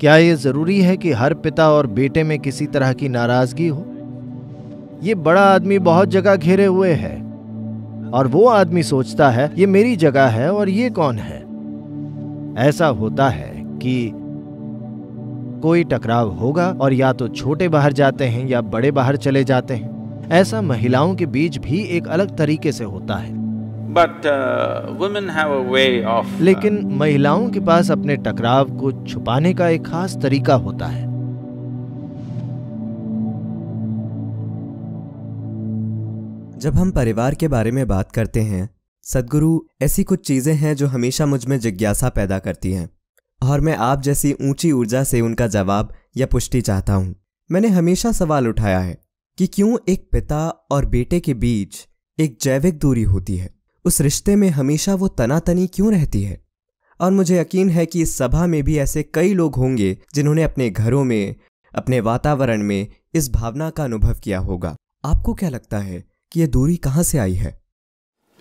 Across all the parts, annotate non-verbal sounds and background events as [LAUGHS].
क्या ये ज़रूरी है कि हर पिता और बेटे में किसी तरह की नाराज़गी हो ये बड़ा आदमी बहुत जगह घेरे हुए है और वो आदमी सोचता है ये मेरी जगह है और ये कौन है ऐसा होता है कि कोई टकराव होगा और या तो छोटे बाहर जाते हैं या बड़े बाहर चले जाते हैं ऐसा महिलाओं के बीच भी एक अलग तरीके से होता है But uh, women have a way of. Uh, लेकिन महिलाओं के पास अपने टकराव को छुपाने का एक खास तरीका होता है जब हम परिवार के बारे में बात करते हैं सदगुरु ऐसी कुछ चीजें हैं जो हमेशा मुझ में जिज्ञासा पैदा करती हैं और मैं आप जैसी ऊंची ऊर्जा से उनका जवाब या पुष्टि चाहता हूं मैंने हमेशा सवाल उठाया है कि क्यों एक पिता और बेटे के बीच एक जैविक दूरी होती है उस रिश्ते में हमेशा वो तनातनी क्यों रहती है और मुझे यकीन है कि इस सभा में भी ऐसे कई लोग होंगे जिन्होंने अपने घरों में अपने वातावरण में इस भावना का अनुभव किया होगा आपको क्या लगता है कि ये दूरी कहाँ से आई है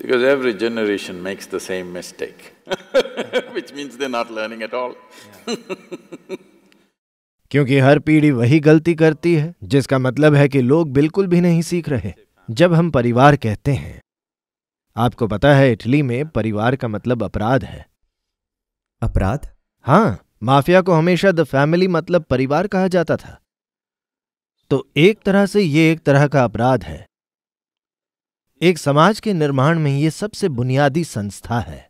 Because every generation makes the same mistake, [LAUGHS] which means they're not learning at all. [LAUGHS] क्योंकि हर पीढ़ी वही गलती करती है जिसका मतलब है कि लोग बिल्कुल भी नहीं सीख रहे जब हम परिवार कहते हैं आपको पता है इटली में परिवार का मतलब अपराध है अपराध हाँ माफिया को हमेशा द फैमिली मतलब परिवार कहा जाता था तो एक तरह से ये एक तरह का अपराध है एक समाज के निर्माण में ये सबसे बुनियादी संस्था है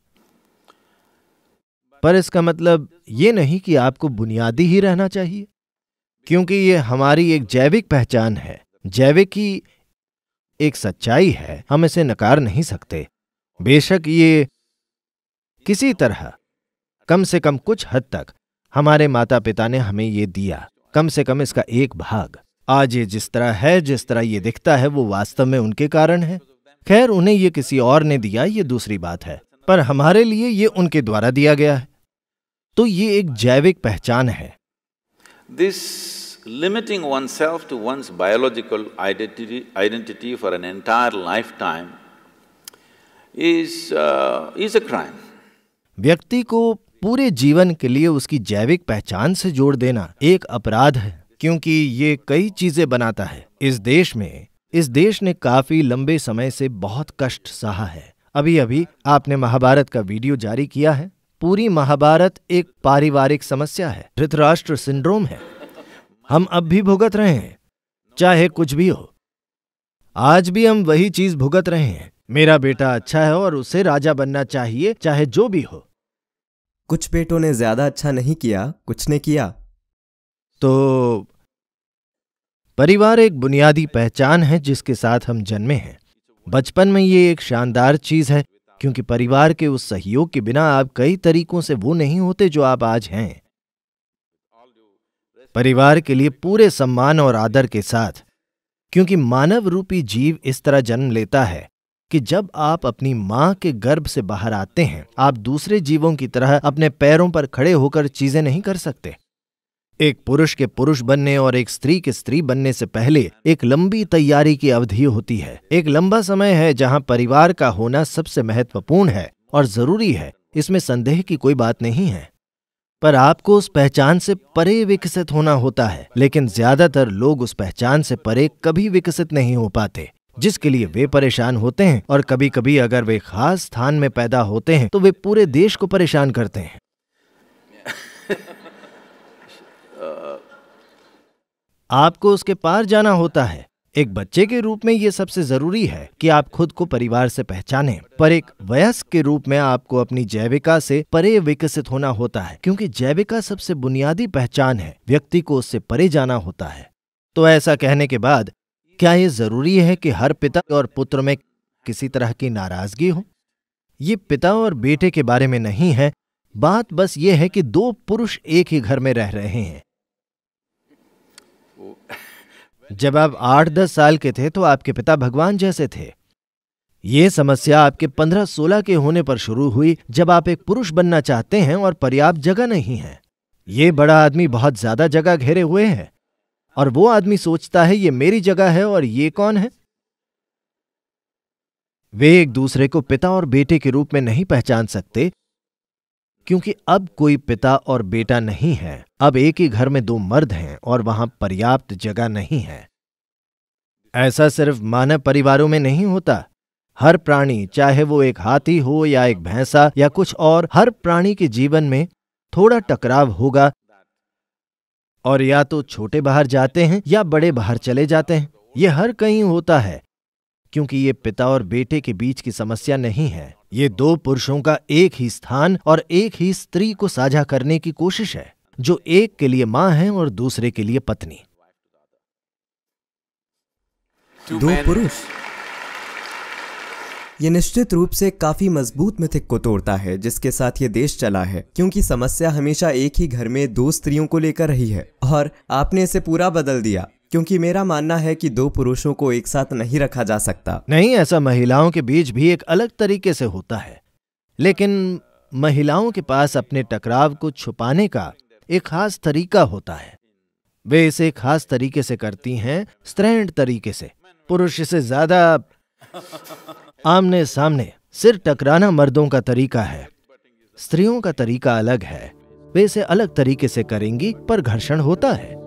पर इसका मतलब ये नहीं कि आपको बुनियादी ही रहना चाहिए क्योंकि ये हमारी एक जैविक पहचान है जैविक ही एक सच्चाई है हम इसे नकार नहीं सकते बेशक ये किसी तरह कम से कम कुछ हद तक हमारे माता पिता ने हमें ये दिया कम से कम इसका एक भाग आज ये जिस तरह है जिस तरह ये दिखता है वो वास्तव में उनके कारण है खैर उन्हें ये किसी और ने दिया ये दूसरी बात है पर हमारे लिए ये उनके द्वारा दिया गया है तो ये एक जैविक पहचान है this limiting oneself to one's biological identity, identity for an entire lifetime is… Uh, is a crime. व्यक्ति को पूरे जीवन के लिए उसकी जैविक पहचान से जोड़ देना एक अपराध है क्योंकि ये कई चीजें बनाता है इस देश में इस देश ने काफी लंबे समय से बहुत कष्ट सहा है अभी अभी आपने महाभारत का वीडियो जारी किया है पूरी महाभारत एक पारिवारिक समस्या है धृतराष्ट्र सिंड्रोम है हम अब भी भुगत रहे हैं चाहे कुछ भी हो आज भी हम वही चीज भुगत रहे हैं मेरा बेटा अच्छा है और उसे राजा बनना चाहिए चाहे जो भी हो कुछ बेटों ने ज्यादा अच्छा नहीं किया कुछ ने किया तो परिवार एक बुनियादी पहचान है जिसके साथ हम जन्मे हैं बचपन में ये एक शानदार चीज है क्योंकि परिवार के उस सहयोग के बिना आप कई तरीकों से वो नहीं होते जो आप आज हैं परिवार के लिए पूरे सम्मान और आदर के साथ क्योंकि मानव रूपी जीव इस तरह जन्म लेता है कि जब आप अपनी मां के गर्भ से बाहर आते हैं आप दूसरे जीवों की तरह अपने पैरों पर खड़े होकर चीजें नहीं कर सकते एक पुरुष के पुरुष बनने और एक स्त्री के स्त्री बनने से पहले एक लंबी तैयारी की अवधि होती है एक लंबा समय है जहां परिवार का होना सबसे महत्वपूर्ण है और जरूरी है इसमें संदेह की कोई बात नहीं है पर आपको उस पहचान से परे विकसित होना होता है लेकिन ज्यादातर लोग उस पहचान से परे कभी विकसित नहीं हो पाते जिसके लिए वे परेशान होते हैं और कभी कभी अगर वे खास स्थान में पैदा होते हैं तो वे पूरे देश को परेशान करते हैं [LAUGHS] आपको उसके पार जाना होता है एक बच्चे के रूप में ये सबसे जरूरी है कि आप खुद को परिवार से पहचानें पर एक वयस्क के रूप में आपको अपनी जैविका से परे विकसित होना होता है क्योंकि जैविका सबसे बुनियादी पहचान है व्यक्ति को उससे परे जाना होता है तो ऐसा कहने के बाद क्या ये जरूरी है कि हर पिता और पुत्र में किसी तरह की नाराजगी हो ये पिता और बेटे के बारे में नहीं है बात बस ये है कि दो पुरुष एक ही घर में रह रहे हैं जब आप आठ दस साल के थे तो आपके पिता भगवान जैसे थे ये समस्या आपके पंद्रह सोलह के होने पर शुरू हुई जब आप एक पुरुष बनना चाहते हैं और पर्याप्त जगह नहीं है ये बड़ा आदमी बहुत ज्यादा जगह घेरे हुए है और वो आदमी सोचता है ये मेरी जगह है और ये कौन है वे एक दूसरे को पिता और बेटे के रूप में नहीं पहचान सकते क्योंकि अब कोई पिता और बेटा नहीं है अब एक ही घर में दो मर्द हैं और वहां पर्याप्त जगह नहीं है ऐसा सिर्फ मानव परिवारों में नहीं होता हर प्राणी चाहे वो एक हाथी हो या एक भैंसा या कुछ और हर प्राणी के जीवन में थोड़ा टकराव होगा और या तो छोटे बाहर जाते हैं या बड़े बाहर चले जाते हैं ये हर कहीं होता है क्योंकि ये पिता और बेटे के बीच की समस्या नहीं है ये दो पुरुषों का एक ही स्थान और एक ही स्त्री को साझा करने की कोशिश है जो एक के लिए मां है और दूसरे के लिए पत्नी दो पुरुष ये निश्चित रूप से काफी मजबूत मिथिक को तोड़ता है जिसके साथ ये देश चला है क्योंकि समस्या हमेशा एक ही घर में दो स्त्रियों को लेकर रही है और आपने इसे पूरा बदल दिया क्योंकि मेरा मानना है कि दो पुरुषों को एक साथ नहीं रखा जा सकता नहीं ऐसा महिलाओं के बीच भी एक अलग तरीके से होता है लेकिन महिलाओं के पास अपने टकराव को छुपाने का एक खास तरीका होता है वे इसे खास तरीके से करती हैं स्त्रैंड तरीके से पुरुष इसे ज्यादा आमने सामने सिर टकराना मर्दों का तरीका है स्त्रियों का तरीका अलग है वे इसे अलग तरीके से करेंगी पर घर्षण होता है